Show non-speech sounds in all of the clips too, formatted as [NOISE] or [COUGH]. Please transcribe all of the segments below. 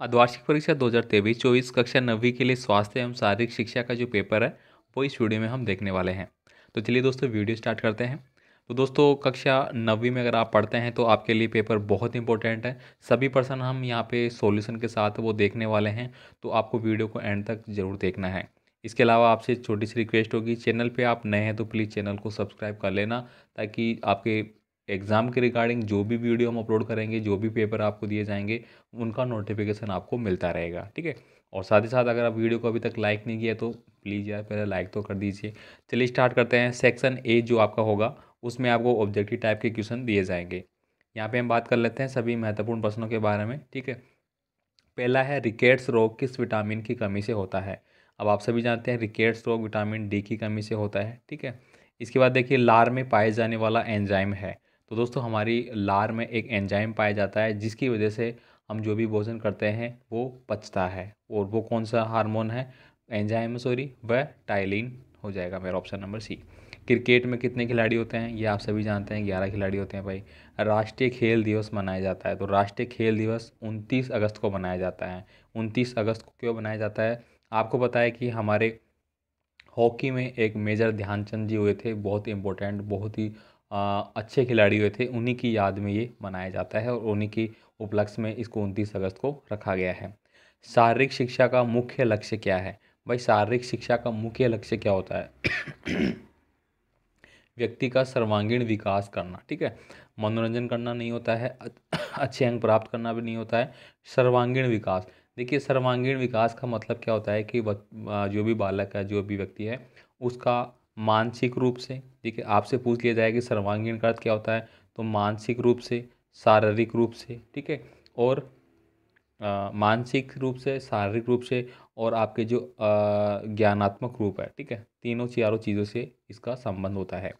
अर्धवार्षिक परीक्षा 2023-24 कक्षा नब्बे के लिए स्वास्थ्य एवं शारीरिक शिक्षा का जो पेपर है वो इस वीडियो में हम देखने वाले हैं तो चलिए दोस्तों वीडियो स्टार्ट करते हैं तो दोस्तों कक्षा नवीं में अगर आप पढ़ते हैं तो आपके लिए पेपर बहुत इंपॉर्टेंट है सभी पर्सन हम यहाँ पे सॉल्यूशन के साथ वो देखने वाले हैं तो आपको वीडियो को एंड तक ज़रूर देखना है इसके अलावा आपसे छोटी सी रिक्वेस्ट होगी चैनल पे आप नए हैं तो प्लीज़ चैनल को सब्सक्राइब कर लेना ताकि आपके एग्ज़ाम के रिगार्डिंग जो भी वीडियो हम अपलोड करेंगे जो भी पेपर आपको दिए जाएंगे उनका नोटिफिकेशन आपको मिलता रहेगा ठीक है और साथ ही साथ अगर आप वीडियो को अभी तक लाइक नहीं किया तो प्लीज़ यार पहले लाइक तो कर दीजिए चलिए स्टार्ट करते हैं सेक्शन ए जो आपका होगा उसमें आपको ऑब्जेक्टिव टाइप के क्वेश्चन दिए जाएंगे यहाँ पे हम बात कर लेते हैं सभी महत्वपूर्ण प्रश्नों के बारे में ठीक है पहला है रिकेट्स रोग किस विटामिन की कमी से होता है अब आप सभी जानते हैं रिकेट्स रोग विटामिन डी की कमी से होता है ठीक है इसके बाद देखिए लार में पाए जाने वाला एंजाइम है तो दोस्तों हमारी लार में एक एंजाइम पाया जाता है जिसकी वजह से हम जो भी भोजन करते हैं वो पचता है और वो कौन सा हार्मोन है एंजाइम सॉरी वह टाइलिन हो जाएगा मेरा ऑप्शन नंबर सी क्रिकेट में कितने खिलाड़ी होते हैं ये आप सभी जानते हैं ग्यारह खिलाड़ी होते हैं भाई राष्ट्रीय खेल दिवस मनाया जाता है तो राष्ट्रीय खेल दिवस उनतीस अगस्त को मनाया जाता है उनतीस अगस्त को क्यों मनाया जाता है आपको पता है कि हमारे हॉकी में एक मेजर ध्यानचंद जी हुए थे बहुत ही इम्पोर्टेंट बहुत ही अच्छे खिलाड़ी हुए थे उन्हीं की याद में ये मनाया जाता है और उन्हीं के उपलक्ष्य में इसको उनतीस अगस्त को रखा गया है शारीरिक शिक्षा का मुख्य लक्ष्य क्या है भाई शारीरिक शिक्षा का मुख्य लक्ष्य क्या होता है व्यक्ति का सर्वांगीण विकास करना ठीक है मनोरंजन करना नहीं होता है अच्छे अंक प्राप्त करना भी नहीं होता है सर्वांगीण विकास देखिए सर्वांगीण विकास का मतलब क्या होता है कि जो भी बालक है जो भी व्यक्ति है उसका मानसिक रूप से ठीक है आपसे पूछ लिया जाएगा कि सर्वांगीण का अर्थ क्या होता है तो मानसिक रूप से शारीरिक रूप से ठीक है और मानसिक रूप से शारीरिक रूप से और आपके जो ज्ञानात्मक रूप है ठीक है तीनों चारों चीज़ों से इसका संबंध होता है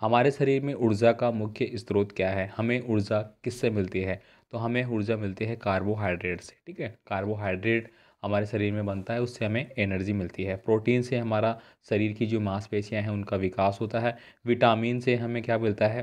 हमारे शरीर में ऊर्जा का मुख्य स्रोत क्या है हमें ऊर्जा किससे मिलती है तो हमें ऊर्जा मिलती है कार्बोहाइड्रेट से ठीक है कार्बोहाइड्रेट हमारे शरीर में बनता है उससे हमें एनर्जी मिलती है प्रोटीन से हमारा शरीर की जो मांसपेशियाँ हैं उनका विकास होता है विटामिन से हमें क्या मिलता है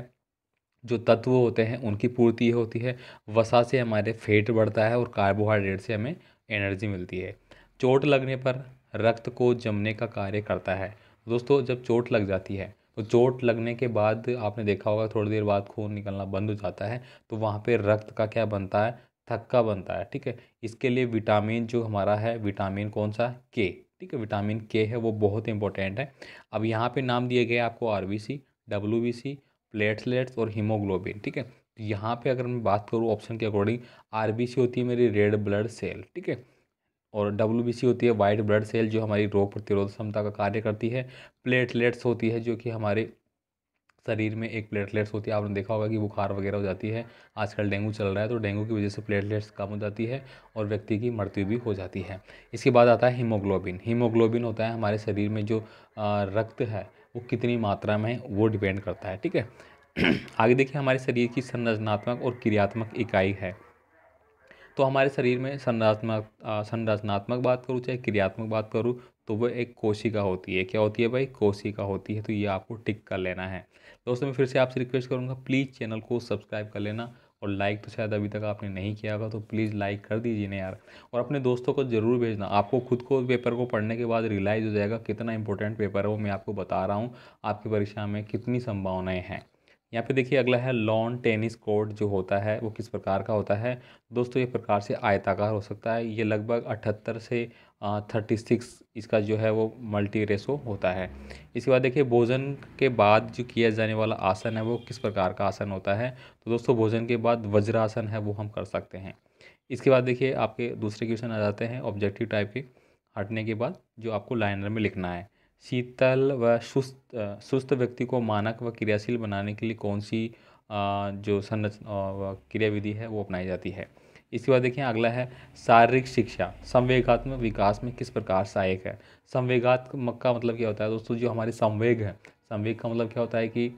जो तत्व होते हैं उनकी पूर्ति होती है वसा से हमारे फेट बढ़ता है और कार्बोहाइड्रेट से हमें एनर्जी मिलती है चोट लगने पर रक्त को जमने का कार्य करता है दोस्तों जब चोट लग जाती है तो चोट लगने के बाद आपने देखा होगा थोड़ी देर बाद खून निकलना बंद हो जाता है तो वहाँ पे रक्त का क्या बनता है थक्का बनता है ठीक है इसके लिए विटामिन जो हमारा है विटामिन कौन सा के ठीक है विटामिन के है वो बहुत इंपॉर्टेंट है अब यहाँ पे नाम दिए गए आपको R B C W B C platelets और हीमोग्लोबिन ठीक है तो यहाँ पे अगर मैं बात करूँ ऑप्शन के अकॉर्डिंग आर बी सी होती है मेरी रेड ब्लड सेल ठीक है और डब्ल्यू बी सी होती है वाइट ब्लड सेल जो हमारी रोग प्रतिरोध क्षमता का कार्य करती है प्लेटलेट्स होती है जो कि हमारे शरीर में एक प्लेटलेट्स होती है आपने देखा होगा कि बुखार वगैरह हो जाती है आजकल डेंगू चल रहा है तो डेंगू की वजह से प्लेटलेट्स कम हो जाती है और व्यक्ति की मृत्यु भी हो जाती है इसके बाद आता है हीमोग्लोबिन हीमोग्लोबिन होता है हमारे शरीर में जो रक्त है वो कितनी मात्रा में वो डिपेंड करता है ठीक है [CLEARS THROAT] आगे देखिए हमारे शरीर की संरचनात्मक और क्रियात्मक इकाई है तो हमारे शरीर में संरचनात्मक संरचनात्मक बात करूँ चाहे क्रियात्मक बात करूँ तो वो एक कोशिका होती है क्या होती है भाई कोशिका होती है तो ये आपको टिक कर लेना है दोस्तों मैं फिर से आपसे रिक्वेस्ट करूँगा प्लीज़ चैनल को सब्सक्राइब कर लेना और लाइक तो शायद अभी तक आपने नहीं किया होगा तो प्लीज़ लाइक कर दीजिए ना यार और अपने दोस्तों को ज़रूर भेजना आपको खुद को पेपर को पढ़ने के बाद रियलाइज़ हो जाएगा कितना इंपॉर्टेंट पेपर है वो मैं आपको बता रहा हूँ आपकी परीक्षा में कितनी संभावनाएँ हैं यहाँ पे देखिए अगला है लॉन टेनिस कोर्ट जो होता है वो किस प्रकार का होता है दोस्तों ये प्रकार से आयताकार हो सकता है ये लगभग अठहत्तर से थर्टी सिक्स इसका जो है वो मल्टी रेसो होता है इसके बाद देखिए भोजन के बाद जो किया जाने वाला आसन है वो किस प्रकार का आसन होता है तो दोस्तों भोजन के बाद वज्रासन है वो हम कर सकते हैं इसके बाद देखिए आपके दूसरे क्वेश्चन आ जाते हैं ऑब्जेक्टिव टाइप के हटने के बाद जो आपको लाइनर में लिखना है शीतल व सुस्त सुस्त व्यक्ति को मानक व क्रियाशील बनाने के लिए कौन सी जो संरचना क्रियाविधि है वो अपनाई जाती है इसके बाद देखिए अगला है शारीरिक शिक्षा संवेगात्मक विकास में किस प्रकार सहायक है संवेगात्मक का मतलब क्या होता है दोस्तों जो हमारे संवेग है संवेग का मतलब क्या होता है कि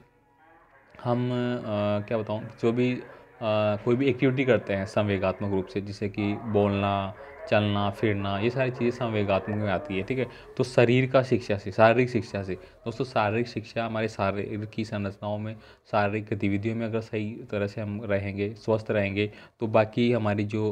हम आ, क्या बताऊँ जो भी आ, कोई भी एक्टिविटी करते हैं संवेगात्मक रूप से जैसे कि बोलना चलना फिरना ये सारी चीज़ें संवेगात्मक में आती है ठीक है तो शरीर का शिक्षा से शारीरिक शिक्षा से दोस्तों शारीरिक शिक्षा हमारे शारीरिक की संरचनाओं में शारीरिक गतिविधियों में अगर सही तरह से हम रहेंगे स्वस्थ रहेंगे तो बाकी हमारी जो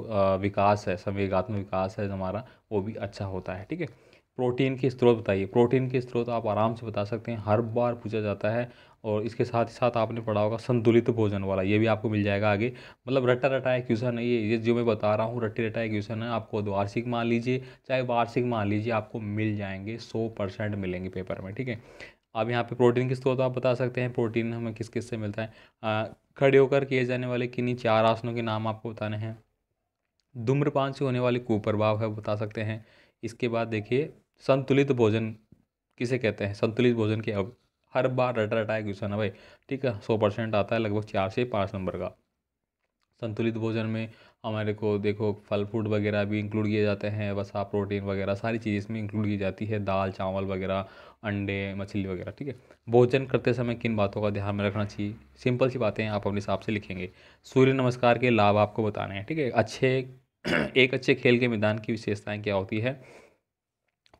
विकास है संवेगात्मक विकास है हमारा वो भी अच्छा होता है ठीक है प्रोटीन के स्रोत बताइए प्रोटीन के स्रोत आप आराम से बता सकते हैं हर बार पूछा जाता है और इसके साथ ही साथ आपने पढ़ा होगा संतुलित भोजन वाला ये भी आपको मिल जाएगा आगे मतलब रट्टा रटाया क्वेश्चन है ये ये जो मैं बता रहा हूँ रट्टे एक क्वेश्चन है आपको द्वार्षिक मान लीजिए चाहे वार्षिक मान लीजिए आपको मिल जाएंगे सौ परसेंट मिलेंगे पेपर में ठीक है अब यहाँ पे प्रोटीन किस स्रोत आप बता सकते हैं प्रोटीन हमें किस किस से मिलता है खड़े होकर किए जाने वाले किन्हीं चार आसनों के नाम आपको बताने हैं धूम्रपान से होने वाले कुप्रभाव है बता सकते हैं इसके बाद देखिए संतुलित भोजन किसे कहते हैं संतुलित भोजन के अब हर बार रटा है क्वेश्चन है भाई ठीक है सौ परसेंट आता है लगभग चार से पाँच नंबर का संतुलित भोजन में हमारे को देखो फल फ्रूट वगैरह भी इंक्लूड किए जाते हैं वसा प्रोटीन वगैरह सारी चीज़ इसमें इंक्लूड की जाती है दाल चावल वगैरह अंडे मछली वगैरह ठीक है भोजन करते समय किन बातों का ध्यान में रखना चाहिए सिंपल सी बातें आप अपने हिसाब से लिखेंगे सूर्य नमस्कार के लाभ आपको बताने हैं ठीक है अच्छे [CLEARS THROAT] एक अच्छे खेल के मैदान की विशेषताएँ क्या होती है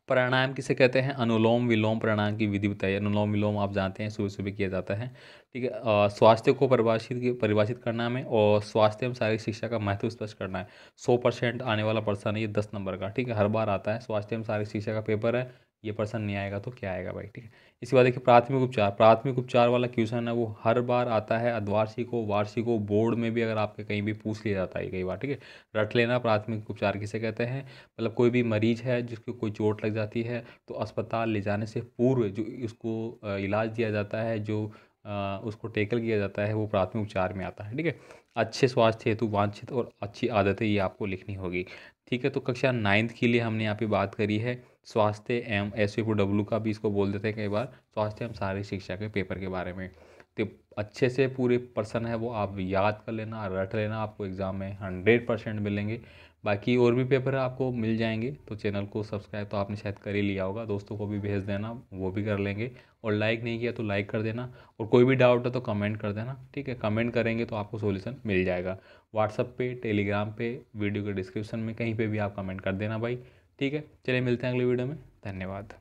प्राणायाम किसे कहते हैं अनुलोम विलोम प्राणायाम की विधि बताइए अनुलोम विलोम आप जानते हैं सुबह सुबह किया जाता है ठीक है स्वास्थ्य को परिभाषित परिभाषित करना हमें और स्वास्थ्य एवं शारीरिक शिक्षा का महत्व स्पष्ट करना है सौ परसेंट आने वाला पर्सन है ये दस नंबर का ठीक है हर बार आता है स्वास्थ्य एवं शारीरिक शिक्षा का पेपर है ये पर्सन नहीं आएगा तो क्या आएगा भाई ठीक है इसके बाद देखिए प्राथमिक उपचार प्राथमिक उपचार वाला क्वेश्चन है वो हर बार आता है अद्वार्षिक वार्षिको बोर्ड में भी अगर आपके कहीं भी पूछ लिया जाता है कई बार ठीक है रट लेना प्राथमिक उपचार किसे कहते हैं मतलब कोई भी मरीज है जिसको कोई चोट लग जाती है तो अस्पताल ले जाने से पूर्व जो उसको इलाज दिया जाता है जो उसको टेकल किया जाता है वो प्राथमिक उपचार में आता है ठीक है अच्छे स्वास्थ्य हेतु वांछित और अच्छी आदतें ये आपको लिखनी होगी ठीक है तो कक्षा नाइन्थ के लिए हमने यहाँ पे बात करी है स्वास्थ्य एवं एस डब्ल्यू का भी इसको बोल देते हैं कई बार स्वास्थ्य एवं शारीरिक शिक्षा के पेपर के बारे में तो अच्छे से पूरे पर्सन है वो आप याद कर लेना रट लेना आपको एग्ज़ाम में हंड्रेड परसेंट मिलेंगे बाकी और भी पेपर आपको मिल जाएंगे तो चैनल को सब्सक्राइब तो आपने शायद कर ही लिया होगा दोस्तों को भी भेज देना वो भी कर लेंगे और लाइक नहीं किया तो लाइक कर देना और कोई भी डाउट है तो कमेंट कर देना ठीक है कमेंट करेंगे तो आपको सोल्यूशन मिल जाएगा व्हाट्सअप पे टेलीग्राम पे वीडियो के डिस्क्रिप्शन में कहीं पे भी आप कमेंट कर देना भाई ठीक है चलिए मिलते हैं अगले वीडियो में धन्यवाद